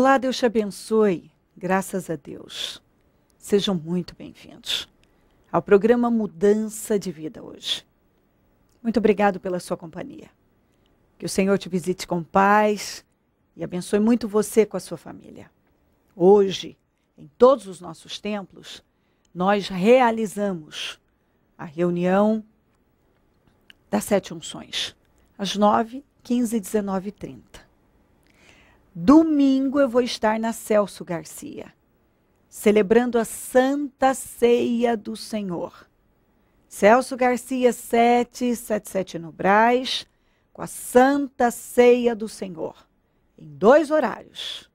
Olá, Deus te abençoe. Graças a Deus. Sejam muito bem-vindos ao programa Mudança de Vida hoje. Muito obrigado pela sua companhia. Que o Senhor te visite com paz e abençoe muito você com a sua família. Hoje, em todos os nossos templos, nós realizamos a reunião das sete unções, às 9, 15, 19 e 30 Domingo eu vou estar na Celso Garcia, celebrando a Santa Ceia do Senhor. Celso Garcia 777 no Braz, com a Santa Ceia do Senhor, em dois horários,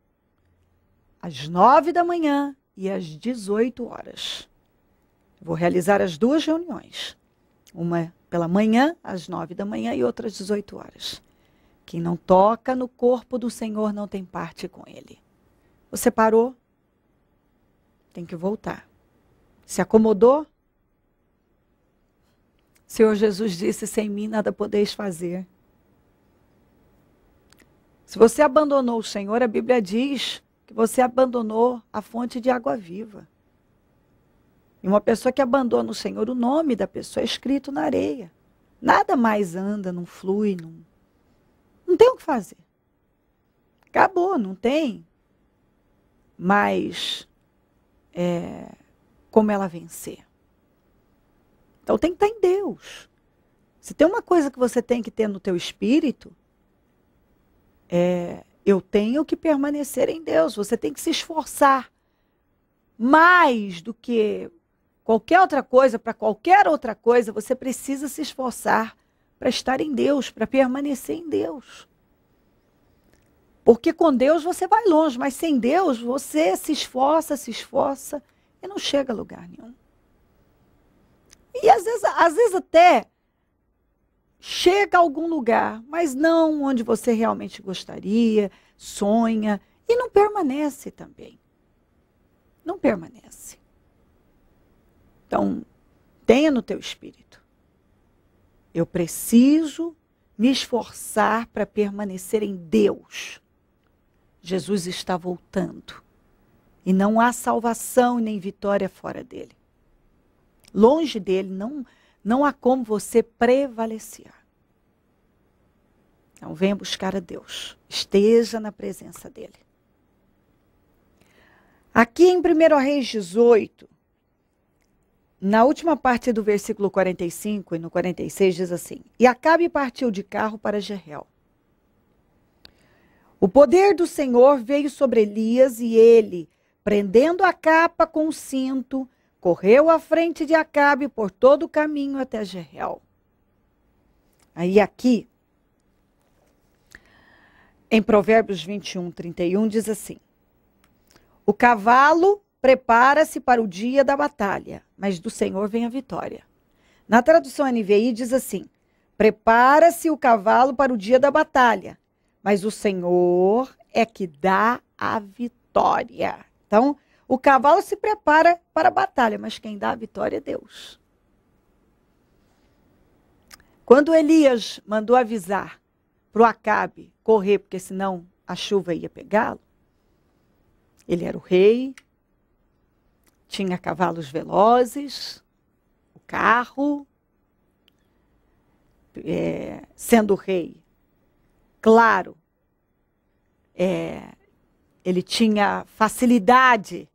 às nove da manhã e às 18 horas. Vou realizar as duas reuniões, uma pela manhã, às nove da manhã, e outra às 18 horas. Quem não toca no corpo do Senhor não tem parte com ele. Você parou? Tem que voltar. Se acomodou? Senhor Jesus disse: sem mim nada podeis fazer. Se você abandonou o Senhor, a Bíblia diz que você abandonou a fonte de água viva. E uma pessoa que abandona o Senhor, o nome da pessoa é escrito na areia. Nada mais anda, não flui, não não tem o que fazer. Acabou, não tem. Mas é, como ela vencer. Então tem que estar em Deus. Se tem uma coisa que você tem que ter no teu espírito, é, eu tenho que permanecer em Deus. Você tem que se esforçar mais do que qualquer outra coisa, para qualquer outra coisa, você precisa se esforçar para estar em Deus, para permanecer em Deus. Porque com Deus você vai longe, mas sem Deus você se esforça, se esforça e não chega a lugar nenhum. E às vezes, às vezes até chega a algum lugar, mas não onde você realmente gostaria, sonha e não permanece também. Não permanece. Então, tenha no teu espírito eu preciso me esforçar para permanecer em Deus. Jesus está voltando. E não há salvação nem vitória fora dele. Longe dele não não há como você prevalecer. Então venha buscar a Deus. Esteja na presença dele. Aqui em 1 Reis 18, na última parte do versículo 45 e no 46 diz assim: E Acabe partiu de carro para Jerrel. O poder do Senhor veio sobre Elias e ele, prendendo a capa com o cinto, correu à frente de Acabe por todo o caminho até Jerrel. Aí aqui, em Provérbios 21, 31, diz assim: O cavalo Prepara-se para o dia da batalha, mas do Senhor vem a vitória. Na tradução NVI diz assim: Prepara-se o cavalo para o dia da batalha, mas o Senhor é que dá a vitória. Então, o cavalo se prepara para a batalha, mas quem dá a vitória é Deus. Quando Elias mandou avisar para o Acabe correr, porque senão a chuva ia pegá-lo, ele era o rei, tinha cavalos velozes, o carro, é, sendo rei. Claro, é, ele tinha facilidade,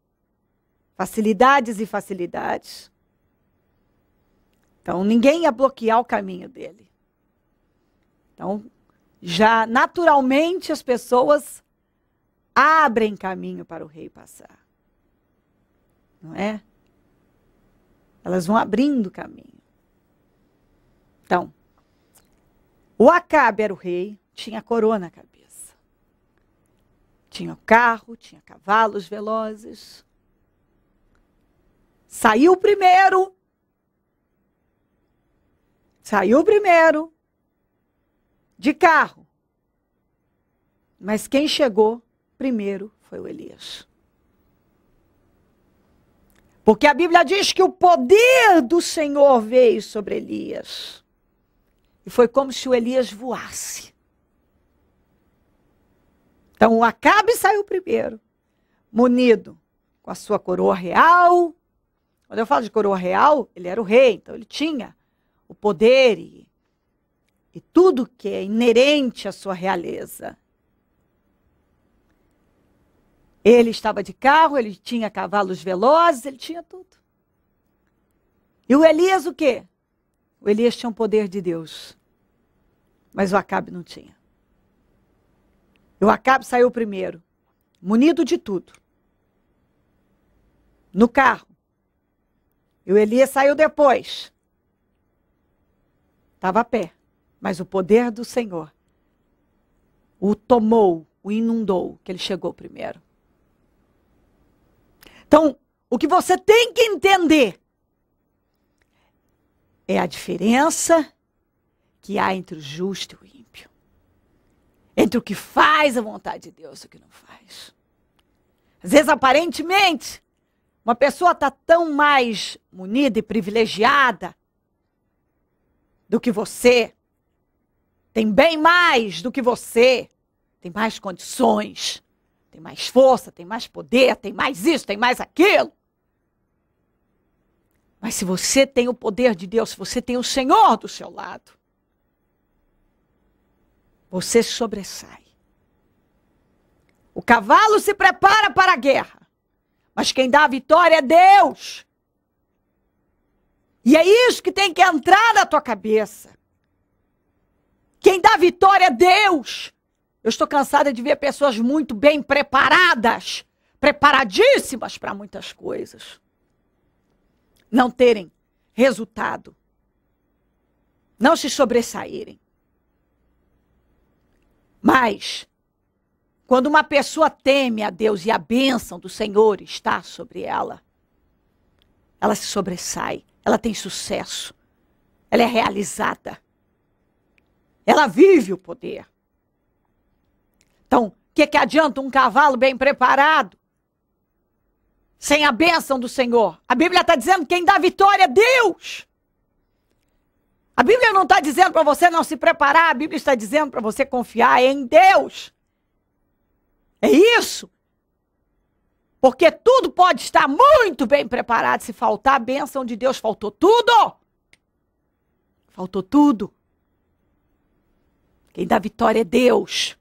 facilidades e facilidades. Então, ninguém ia bloquear o caminho dele. Então, já naturalmente as pessoas abrem caminho para o rei passar não é? Elas vão abrindo o caminho. Então, o Acabe era o rei, tinha a coroa na cabeça. Tinha o carro, tinha cavalos velozes. Saiu primeiro. Saiu primeiro de carro. Mas quem chegou primeiro foi o Elias. Porque a Bíblia diz que o poder do Senhor veio sobre Elias. E foi como se o Elias voasse. Então o Acabe saiu primeiro, munido com a sua coroa real. Quando eu falo de coroa real, ele era o rei, então ele tinha o poder e, e tudo que é inerente à sua realeza. Ele estava de carro, ele tinha cavalos velozes, ele tinha tudo. E o Elias o quê? O Elias tinha o um poder de Deus. Mas o Acabe não tinha. E o Acabe saiu primeiro, munido de tudo. No carro. E o Elias saiu depois. Estava a pé. Mas o poder do Senhor o tomou, o inundou, que ele chegou primeiro. Então, o que você tem que entender é a diferença que há entre o justo e o ímpio. Entre o que faz a vontade de Deus e o que não faz. Às vezes, aparentemente, uma pessoa está tão mais munida e privilegiada do que você, tem bem mais do que você, tem mais condições tem mais força, tem mais poder, tem mais isso, tem mais aquilo. Mas se você tem o poder de Deus, se você tem o Senhor do seu lado, você sobressai. O cavalo se prepara para a guerra, mas quem dá a vitória é Deus. E é isso que tem que entrar na tua cabeça. Quem dá a vitória é Deus. Eu estou cansada de ver pessoas muito bem preparadas, preparadíssimas para muitas coisas, não terem resultado, não se sobressaírem. Mas, quando uma pessoa teme a Deus e a bênção do Senhor está sobre ela, ela se sobressai, ela tem sucesso, ela é realizada, ela vive o poder. Então, o que, que adianta um cavalo bem preparado? Sem a bênção do Senhor. A Bíblia está dizendo que quem dá vitória é Deus. A Bíblia não está dizendo para você não se preparar, a Bíblia está dizendo para você confiar em Deus. É isso. Porque tudo pode estar muito bem preparado. Se faltar a bênção de Deus, faltou tudo. Faltou tudo. Quem dá vitória é Deus.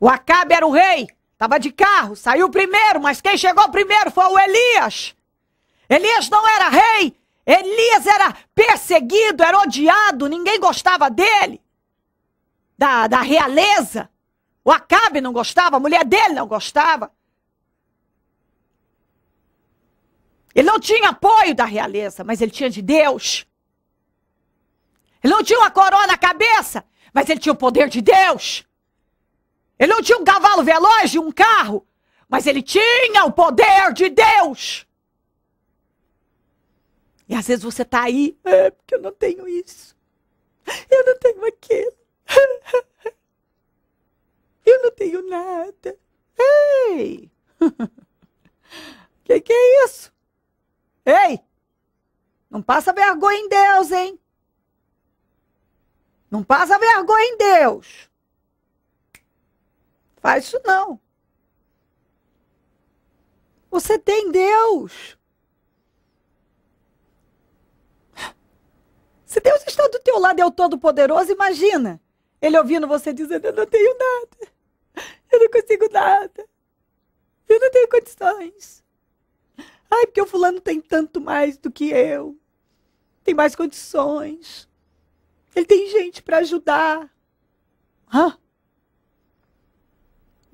O Acabe era o rei, estava de carro, saiu primeiro, mas quem chegou primeiro foi o Elias. Elias não era rei, Elias era perseguido, era odiado, ninguém gostava dele, da, da realeza. O Acabe não gostava, a mulher dele não gostava. Ele não tinha apoio da realeza, mas ele tinha de Deus. Ele não tinha uma coroa na cabeça, mas ele tinha o poder de Deus. Ele não tinha um cavalo veloz e um carro, mas ele tinha o poder de Deus. E às vezes você está aí, é, porque eu não tenho isso. Eu não tenho aquilo. Eu não tenho nada. Ei! Que que é isso? Ei! Não passa vergonha em Deus, hein? Não passa vergonha em Deus. Faz isso não. Você tem Deus. Se Deus está do teu lado e é o Todo-Poderoso, imagina ele ouvindo você dizendo: Eu não tenho nada, eu não consigo nada, eu não tenho condições. Ai, porque o fulano tem tanto mais do que eu, tem mais condições, ele tem gente para ajudar. Hã?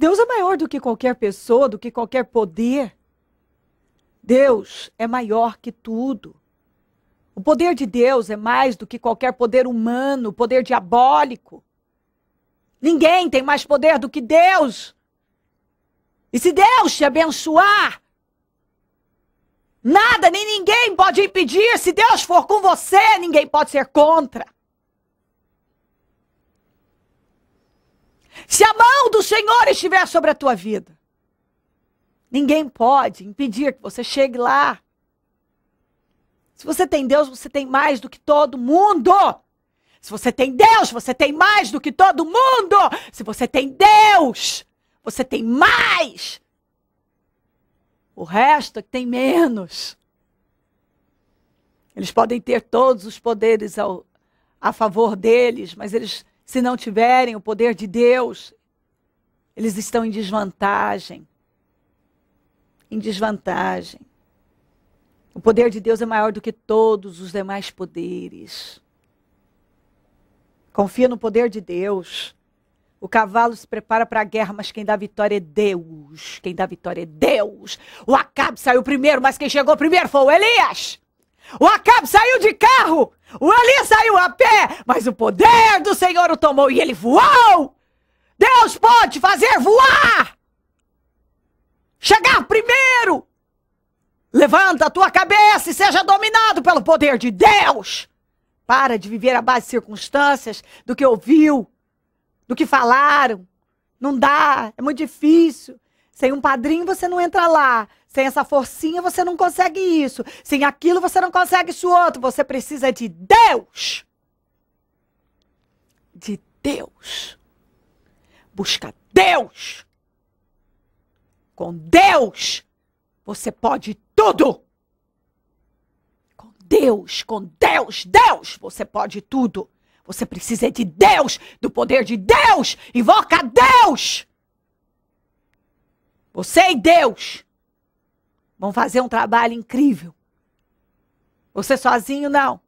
Deus é maior do que qualquer pessoa, do que qualquer poder. Deus é maior que tudo. O poder de Deus é mais do que qualquer poder humano, poder diabólico. Ninguém tem mais poder do que Deus. E se Deus te abençoar, nada nem ninguém pode impedir. Se Deus for com você, ninguém pode ser contra. Senhor estiver sobre a tua vida. Ninguém pode impedir que você chegue lá. Se você tem Deus, você tem mais do que todo mundo. Se você tem Deus, você tem mais do que todo mundo. Se você tem Deus, você tem mais. O resto é que tem menos. Eles podem ter todos os poderes ao, a favor deles, mas eles, se não tiverem o poder de Deus, eles estão em desvantagem. Em desvantagem. O poder de Deus é maior do que todos os demais poderes. Confia no poder de Deus. O cavalo se prepara para a guerra, mas quem dá vitória é Deus. Quem dá vitória é Deus. O Acabe saiu primeiro, mas quem chegou primeiro foi o Elias. O Acabe saiu de carro, o Elias saiu a pé, mas o poder do Senhor o tomou e ele voou. Deus pode fazer voar! Chegar primeiro! Levanta a tua cabeça e seja dominado pelo poder de Deus! Para de viver à base de circunstâncias, do que ouviu, do que falaram. Não dá, é muito difícil. Sem um padrinho você não entra lá. Sem essa forcinha você não consegue isso. Sem aquilo você não consegue isso outro. Você precisa de Deus. De Deus. Busca Deus! Com Deus você pode tudo! Com Deus, com Deus, Deus você pode tudo! Você precisa de Deus, do poder de Deus! Invoca Deus! Você e Deus vão fazer um trabalho incrível. Você sozinho não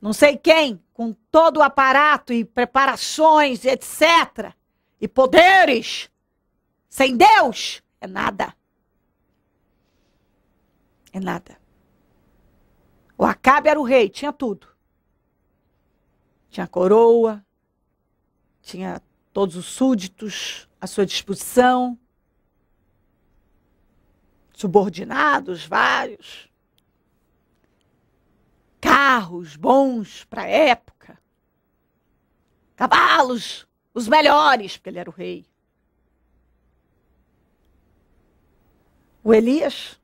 não sei quem, com todo o aparato e preparações, etc., e poderes, sem Deus, é nada. É nada. O Acabe era o rei, tinha tudo. Tinha coroa, tinha todos os súditos à sua disposição, subordinados vários carros bons para a época, cavalos, os melhores, porque ele era o rei. O Elias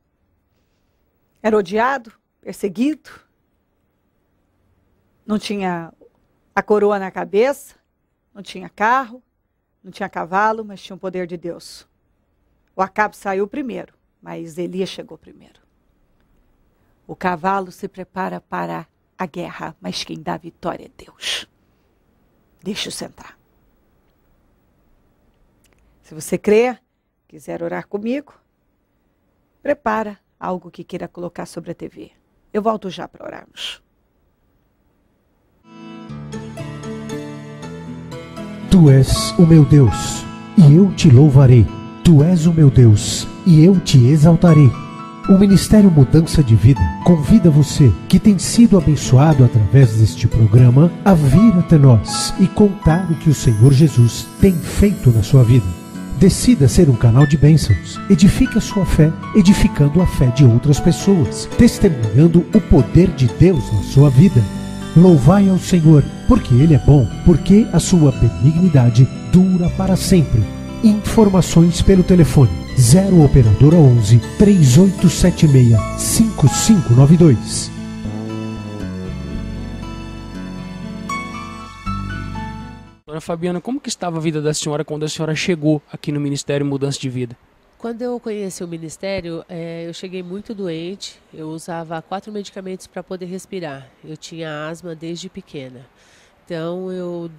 era odiado, perseguido, não tinha a coroa na cabeça, não tinha carro, não tinha cavalo, mas tinha o poder de Deus. O Acabe saiu primeiro, mas Elias chegou primeiro. O cavalo se prepara para a guerra, mas quem dá vitória é Deus. Deixa eu sentar. Se você crê, quiser orar comigo, prepara algo que queira colocar sobre a TV. Eu volto já para orarmos. Tu és o meu Deus, e eu te louvarei. Tu és o meu Deus, e eu te exaltarei. O Ministério Mudança de Vida convida você que tem sido abençoado através deste programa a vir até nós e contar o que o Senhor Jesus tem feito na sua vida. Decida ser um canal de bênçãos. Edifique a sua fé, edificando a fé de outras pessoas, testemunhando o poder de Deus na sua vida. Louvai ao Senhor, porque Ele é bom, porque a sua benignidade dura para sempre. Informações pelo telefone 0 operadora 11 3876 5592. Dona Fabiana, como que estava a vida da senhora quando a senhora chegou aqui no Ministério Mudança de Vida? Quando eu conheci o Ministério, é, eu cheguei muito doente. Eu usava quatro medicamentos para poder respirar. Eu tinha asma desde pequena. Então, eu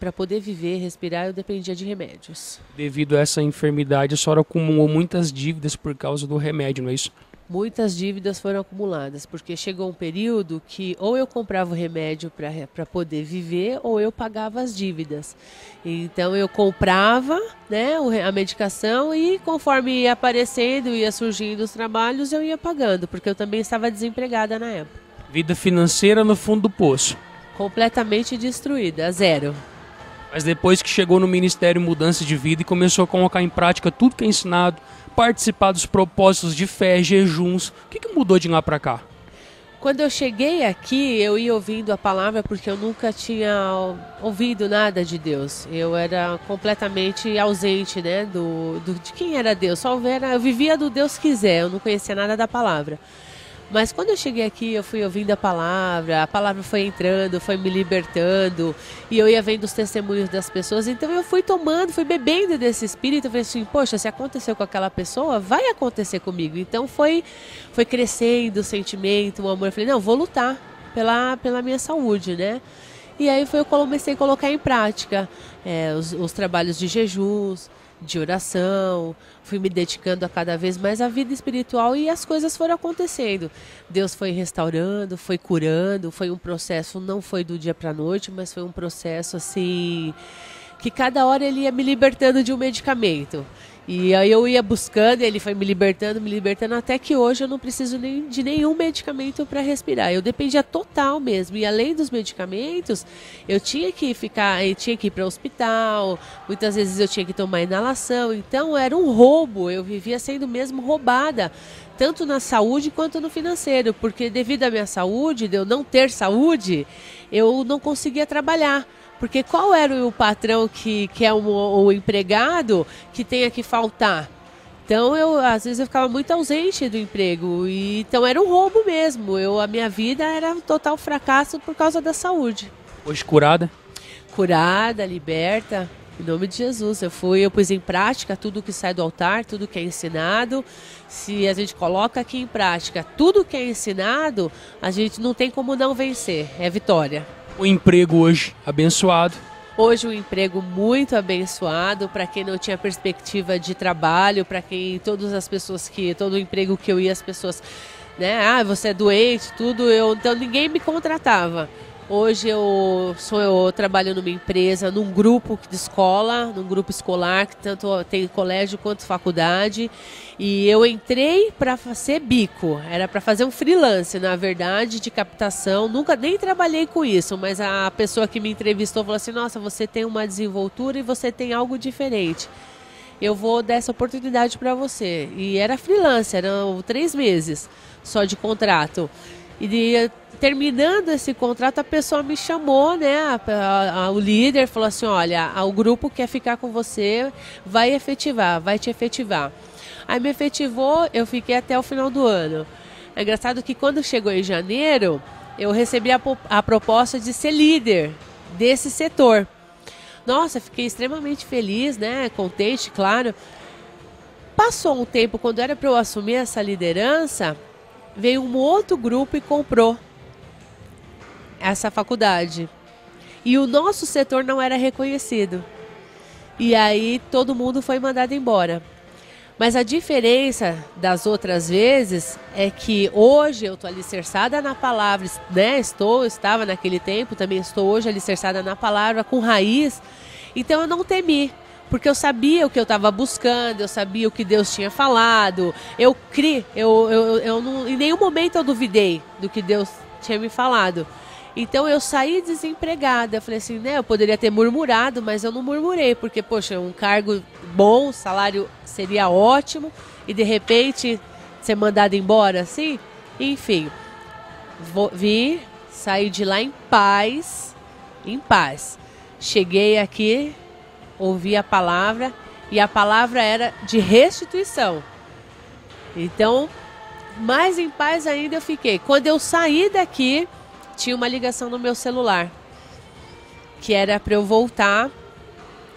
para poder viver, respirar, eu dependia de remédios. Devido a essa enfermidade, a senhora acumulou muitas dívidas por causa do remédio, não é isso? Muitas dívidas foram acumuladas, porque chegou um período que ou eu comprava o remédio para poder viver, ou eu pagava as dívidas. Então eu comprava né, a medicação e conforme ia aparecendo, ia surgindo os trabalhos, eu ia pagando, porque eu também estava desempregada na época. Vida financeira no fundo do poço. Completamente destruída, zero. Mas depois que chegou no Ministério Mudança de Vida e começou a colocar em prática tudo que é ensinado, participar dos propósitos de fé, jejuns, o que, que mudou de lá para cá? Quando eu cheguei aqui, eu ia ouvindo a palavra porque eu nunca tinha ouvido nada de Deus. Eu era completamente ausente, né, do, do de quem era Deus. Só era, eu vivia do Deus quiser. Eu não conhecia nada da palavra. Mas quando eu cheguei aqui, eu fui ouvindo a palavra, a palavra foi entrando, foi me libertando, e eu ia vendo os testemunhos das pessoas, então eu fui tomando, fui bebendo desse espírito, eu falei assim, poxa, se aconteceu com aquela pessoa, vai acontecer comigo. Então foi foi crescendo o sentimento, o amor, eu falei, não, vou lutar pela, pela minha saúde, né? E aí foi eu comecei a colocar em prática é, os, os trabalhos de jejuns, de oração, fui me dedicando a cada vez mais à vida espiritual e as coisas foram acontecendo. Deus foi restaurando, foi curando, foi um processo, não foi do dia para noite, mas foi um processo assim que cada hora ele ia me libertando de um medicamento. E aí eu ia buscando, ele foi me libertando, me libertando, até que hoje eu não preciso nem, de nenhum medicamento para respirar. Eu dependia total mesmo. E além dos medicamentos, eu tinha que ficar, eu tinha que ir para o hospital, muitas vezes eu tinha que tomar inalação. Então era um roubo, eu vivia sendo mesmo roubada, tanto na saúde quanto no financeiro, porque devido à minha saúde, de eu não ter saúde, eu não conseguia trabalhar. Porque qual era o patrão que quer é um, o empregado que tenha que faltar? Então eu às vezes eu ficava muito ausente do emprego e então era um roubo mesmo. Eu a minha vida era um total fracasso por causa da saúde. Hoje curada? Curada, liberta. Em nome de Jesus, eu fui, eu pus em prática tudo que sai do altar, tudo que é ensinado. Se a gente coloca aqui em prática tudo que é ensinado, a gente não tem como não vencer. É vitória. O emprego hoje abençoado. Hoje um emprego muito abençoado para quem não tinha perspectiva de trabalho, para quem todas as pessoas que todo emprego que eu ia as pessoas, né, ah, você é doente, tudo, eu então ninguém me contratava. Hoje eu sou eu trabalho numa empresa, num grupo de escola, num grupo escolar que tanto tem colégio quanto faculdade. E eu entrei para ser bico, era para fazer um freelance, na verdade, de captação. Nunca nem trabalhei com isso, mas a pessoa que me entrevistou falou assim: "Nossa, você tem uma desenvoltura e você tem algo diferente. Eu vou dar essa oportunidade para você". E era freelance, eram três meses só de contrato. E terminando esse contrato, a pessoa me chamou, né? A, a, o líder falou assim: olha, a, o grupo quer ficar com você, vai efetivar, vai te efetivar. Aí me efetivou, eu fiquei até o final do ano. É engraçado que quando chegou em janeiro, eu recebi a, a proposta de ser líder desse setor. Nossa, fiquei extremamente feliz, né? Contente, claro. Passou um tempo, quando era para eu assumir essa liderança, veio um outro grupo e comprou essa faculdade. E o nosso setor não era reconhecido. E aí todo mundo foi mandado embora. Mas a diferença das outras vezes é que hoje eu estou alicerçada na palavra, né? Estou, estava naquele tempo, também estou hoje alicerçada na palavra, com raiz. Então eu não temi, porque eu sabia o que eu estava buscando, eu sabia o que Deus tinha falado. Eu criei, eu, eu, eu não, em nenhum momento eu duvidei do que Deus tinha me falado. Então eu saí desempregada. Eu falei assim, né? Eu poderia ter murmurado, mas eu não murmurei, porque, poxa, um cargo bom, salário seria ótimo, e de repente ser mandado embora assim? Enfim, vou, vi, saí de lá em paz, em paz. Cheguei aqui, ouvi a palavra, e a palavra era de restituição. Então, mais em paz ainda eu fiquei. Quando eu saí daqui, tinha uma ligação no meu celular que era para eu voltar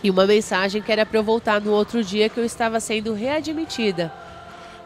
e uma mensagem que era para eu voltar no outro dia que eu estava sendo readmitida.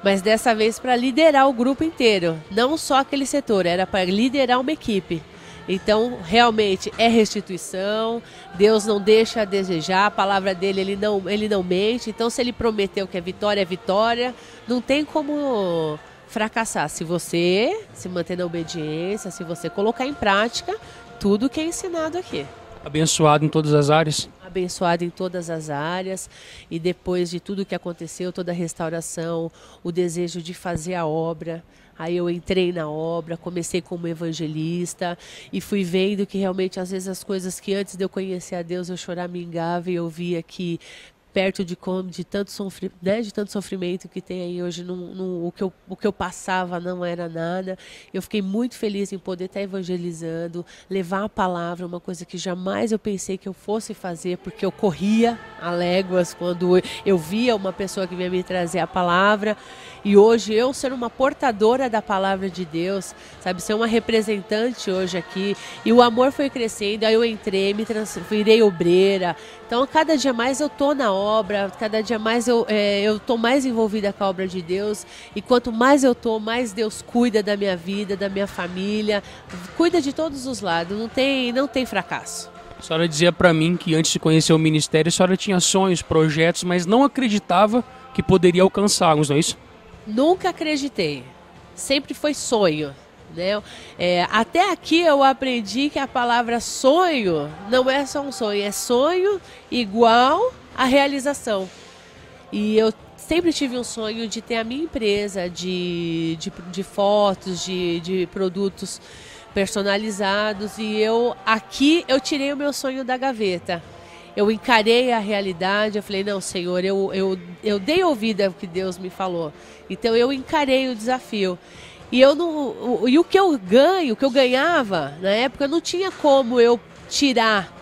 Mas dessa vez para liderar o grupo inteiro, não só aquele setor, era para liderar uma equipe. Então, realmente é restituição. Deus não deixa a desejar, a palavra dele, ele não, ele não mente. Então, se ele prometeu que é vitória, é vitória. Não tem como fracassar se você se manter na obediência, se você colocar em prática tudo que é ensinado aqui. Abençoado em todas as áreas. Abençoado em todas as áreas. E depois de tudo que aconteceu, toda a restauração, o desejo de fazer a obra. Aí eu entrei na obra, comecei como evangelista e fui vendo que realmente às vezes as coisas que antes de eu conhecer a Deus eu choramingava e eu via que perto de de tanto, né, de tanto sofrimento que tem aí hoje o, que eu, o que eu passava não era nada eu fiquei muito feliz em poder estar evangelizando levar a palavra uma coisa que jamais eu pensei que eu fosse fazer porque eu corria a léguas quando eu via uma pessoa que vinha me trazer a palavra e hoje eu ser uma portadora da palavra de Deus sabe ser uma representante hoje aqui e o amor foi crescendo aí eu entrei me trans, virei obreira então a cada dia mais eu tô na hora obra, cada dia mais eu é, eu tô mais envolvida com a obra de Deus e quanto mais eu tô, mais Deus cuida da minha vida, da minha família, cuida de todos os lados, não tem não tem fracasso. A senhora dizia para mim que antes de conhecer o ministério, a senhora tinha sonhos, projetos, mas não acreditava que poderia alcançá-los, não é isso? Nunca acreditei. Sempre foi sonho. Né? É, até aqui eu aprendi que a palavra sonho não é só um sonho, é sonho igual a realização. E eu sempre tive um sonho de ter a minha empresa de, de, de fotos, de, de produtos personalizados. E eu aqui eu tirei o meu sonho da gaveta. Eu encarei a realidade, eu falei, não, Senhor, eu, eu, eu dei ouvida ao que Deus me falou. Então eu encarei o desafio. E eu não. E o que eu ganho, o que eu ganhava na época, não tinha como eu tirar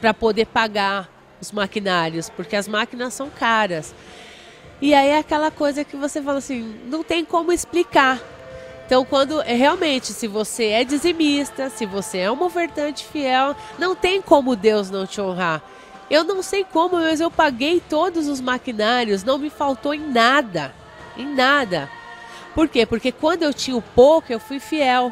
para poder pagar os maquinários, porque as máquinas são caras. E aí é aquela coisa que você fala assim, não tem como explicar. Então, quando é, realmente, se você é dizimista, se você é um ofertante fiel, não tem como Deus não te honrar. Eu não sei como, mas eu paguei todos os maquinários, não me faltou em nada. Em nada. Por quê? Porque quando eu tinha o pouco, eu fui fiel.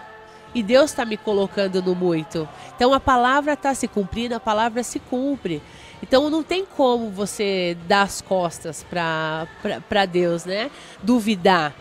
E Deus está me colocando no muito. Então a palavra está se cumprindo, a palavra se cumpre. Então não tem como você dar as costas para Deus, né? Duvidar.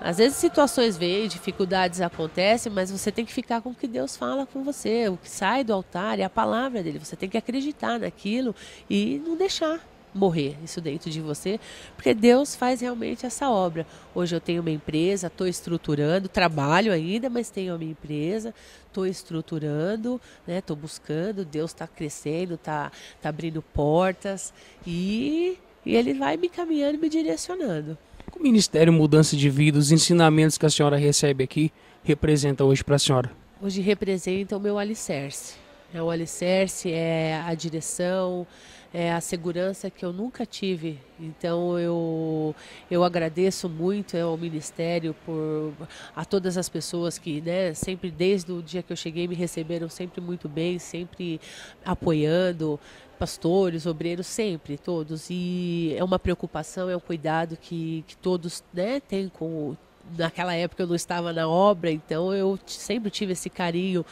Às vezes situações vêm, dificuldades acontecem, mas você tem que ficar com o que Deus fala com você. O que sai do altar é a palavra dele. Você tem que acreditar naquilo e não deixar morrer isso dentro de você, porque Deus faz realmente essa obra. Hoje eu tenho uma empresa, estou estruturando, trabalho ainda, mas tenho a minha empresa, estou estruturando, né? Estou buscando, Deus está crescendo, está tá abrindo portas e, e Ele vai me caminhando, me direcionando. O Ministério Mudança de Vida, os ensinamentos que a senhora recebe aqui, representa hoje para a senhora? Hoje representa o meu alicerce. Né, o alicerce é a direção, é, a segurança que eu nunca tive. Então eu, eu agradeço muito é, ao Ministério, por, a todas as pessoas que né, sempre, desde o dia que eu cheguei, me receberam sempre muito bem, sempre apoiando pastores, obreiros, sempre, todos. E é uma preocupação, é um cuidado que, que todos né, têm com. Naquela época eu não estava na obra, então eu sempre tive esse carinho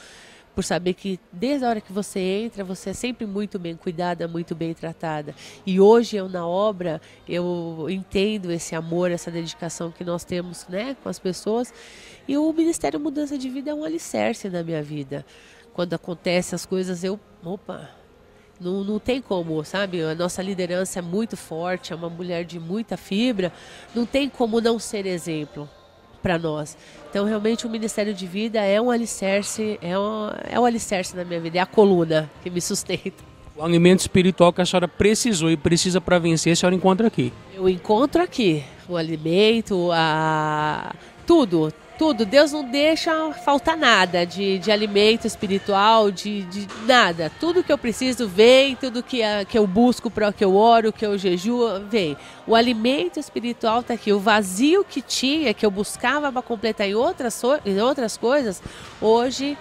por saber que desde a hora que você entra, você é sempre muito bem cuidada, muito bem tratada. E hoje eu na obra, eu entendo esse amor, essa dedicação que nós temos, né, com as pessoas. E o Ministério Mudança de Vida é um alicerce na minha vida. Quando acontecem as coisas, eu, opa, não, não tem como, sabe? A nossa liderança é muito forte, é uma mulher de muita fibra, não tem como não ser exemplo para nós. Então, realmente, o Ministério de Vida é um alicerce, é um, é um alicerce na minha vida, é a coluna que me sustenta. O alimento espiritual que a senhora precisou e precisa para vencer, a senhora encontra aqui. Eu encontro aqui o alimento, a tudo, tudo, Deus não deixa faltar nada de, de alimento espiritual, de, de nada. Tudo que eu preciso vem, tudo que, ah, que eu busco, para que eu oro, que eu jejuo, vem. O alimento espiritual está aqui. O vazio que tinha, que eu buscava para completar em outras, em outras coisas, hoje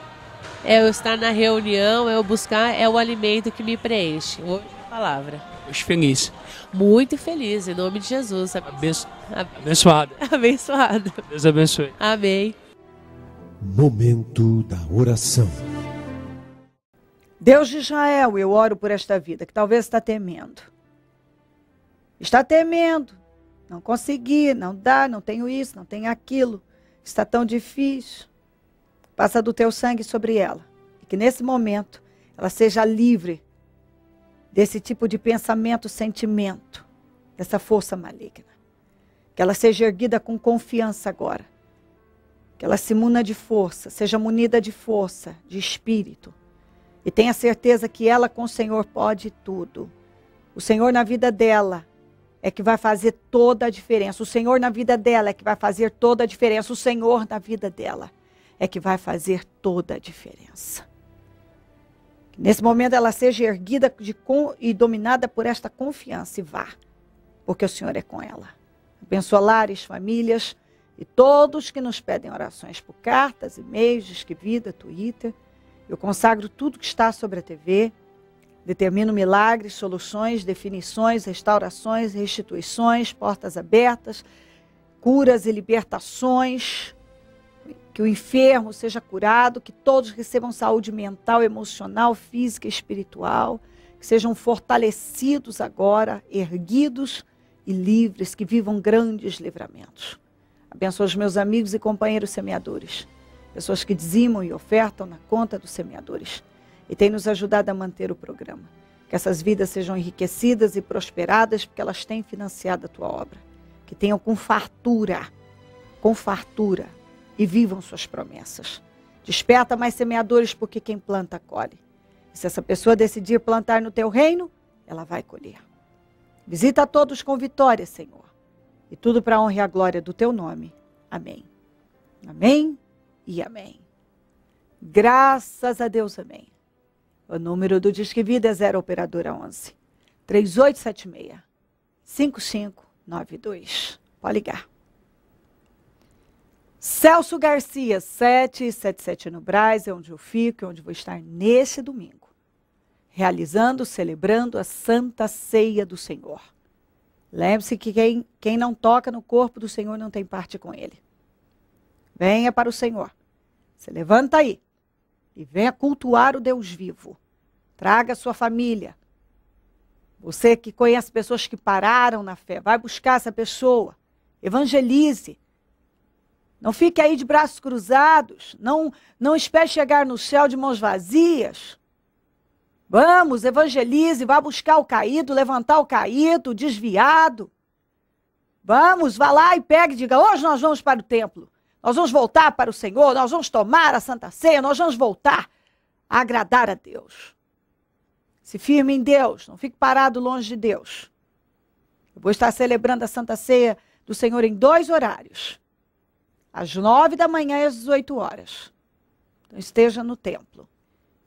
é eu estar na reunião, é eu buscar, é o alimento que me preenche. Hoje é a palavra. Feliz, Muito feliz, em nome de Jesus. Abenço... Abençoado. Abençoado. Deus abençoe. Amém. Momento da oração. Deus de Israel, eu oro por esta vida que talvez está temendo. Está temendo. Não consegui, não dá, não tenho isso, não tenho aquilo. Está tão difícil. Passa do teu sangue sobre ela. E que nesse momento ela seja livre desse tipo de pensamento, sentimento, dessa força maligna. Que ela seja erguida com confiança agora. Que ela se muna de força, seja munida de força, de espírito. E tenha certeza que ela com o Senhor pode tudo. O Senhor na vida dela é que vai fazer toda a diferença. O Senhor na vida dela é que vai fazer toda a diferença. O Senhor na vida dela é que vai fazer toda a diferença. Nesse momento ela seja erguida com, e dominada por esta confiança e vá, porque o Senhor é com ela. Abençoa lares, famílias e todos que nos pedem orações por cartas, e-mails, Disque Vida, Twitter. Eu consagro tudo que está sobre a TV. Determino milagres, soluções, definições, restaurações, restituições, portas abertas, curas e libertações que o enfermo seja curado, que todos recebam saúde mental, emocional, física, espiritual, que sejam fortalecidos agora, erguidos e livres, que vivam grandes livramentos. Abençoa os meus amigos e companheiros semeadores, pessoas que dizimam e ofertam na conta dos semeadores e têm nos ajudado a manter o programa. Que essas vidas sejam enriquecidas e prosperadas porque elas têm financiado a tua obra. Que tenham com fartura, com fartura, e vivam suas promessas. Desperta mais semeadores, porque quem planta, colhe. E se essa pessoa decidir plantar no teu reino, ela vai colher. Visita a todos com vitória, Senhor. E tudo para a honra e a glória do teu nome. Amém. Amém e amém. Graças a Deus, amém. O número do Disque Vida é 0 Operadora 11 3876 5592. Pode ligar. Celso Garcia, 777 no Braz, é onde eu fico, é onde vou estar neste domingo, realizando, celebrando a Santa Ceia do Senhor. Lembre-se que quem, quem não toca no corpo do Senhor não tem parte com ele. Venha para o Senhor. Se levanta aí e venha cultuar o Deus vivo. Traga sua família. Você que conhece pessoas que pararam na fé, vai buscar essa pessoa. Evangelize. Não fique aí de braços cruzados. Não, não espere chegar no céu de mãos vazias. Vamos, evangelize, vá buscar o caído, levantar o caído, o desviado. Vamos, vá lá e pegue e diga: hoje nós vamos para o templo. Nós vamos voltar para o Senhor, nós vamos tomar a Santa Ceia, nós vamos voltar a agradar a Deus. Se firme em Deus, não fique parado longe de Deus. Eu vou estar celebrando a Santa Ceia do Senhor em dois horários às nove da manhã e às 18 horas. Então, esteja no templo.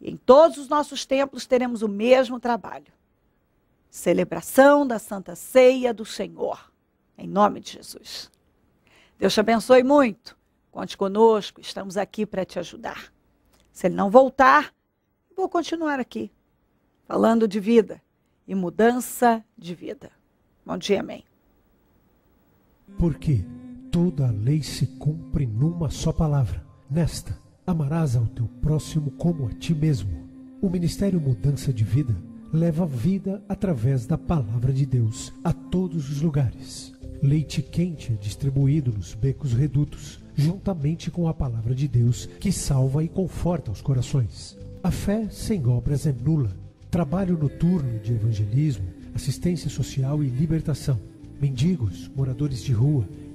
E em todos os nossos templos teremos o mesmo trabalho. Celebração da Santa Ceia do Senhor. Em nome de Jesus. Deus te abençoe muito. Conte conosco, estamos aqui para te ajudar. Se ele não voltar, vou continuar aqui, falando de vida e mudança de vida. Bom dia, amém. Por quê? Toda a lei se cumpre numa só palavra. Nesta, amarás ao teu próximo como a ti mesmo. O Ministério Mudança de Vida leva vida através da palavra de Deus a todos os lugares. Leite quente é distribuído nos becos redutos, juntamente com a palavra de Deus que salva e conforta os corações. A fé sem obras é nula. Trabalho noturno de evangelismo, assistência social e libertação. Mendigos, moradores de rua,